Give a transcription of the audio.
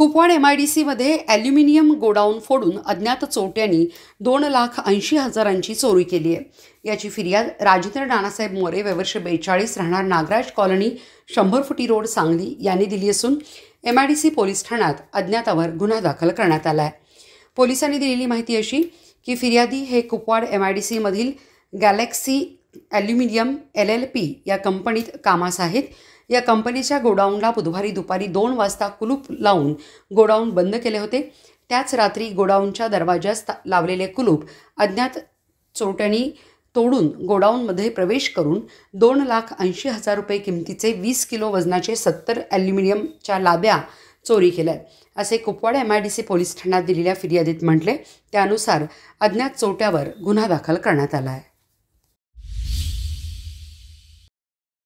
Kupwad M I D सीमध्ये aluminium godown फोडून अज्ञात चोरट्यांनी दोन लाख ऐंशी हजारांची चोरी केली आहे याची फिर्याद राजेंद्र नानासाहेब मोरे वर्ष बेचाळीस राहणार नागराज कॉलनी शंभर फुटी रोड सांगली यांनी दिली असून M I D C police ठाण्यात अज्ञातावर गुन्हा दाखल करण्यात आला आहे पोलिसांनी दिलेली माहिती अशी की फिर्यादी हे कुपवाड एम आय डी सीमधील Galaxy aluminium L L P या कंपनीत कामास आहेत या कंपनीच्या गोडाऊनला बुधवारी दुपारी दोन वाजता कुलूप लावून गोडाऊन बंद केले होते त्याच रात्री गोडाऊनच्या दरवाजास लावलेले कुलूप अज्ञात चोरट्यांनी तोडून गोडाऊनमध्ये प्रवेश करून दोन लाख ऐंशी हजार रुपये किमतीचे वीस किलो वजनाचे सत्तर ॲल्युमिनियमच्या लाब्या चोरी केल्या असे Kupwad M I D C police ठाण्यात दिलेल्या फिर्यादीत म्हटले त्यानुसार अज्ञात चोट्यावर गुन्हा दाखल करण्यात आला आहे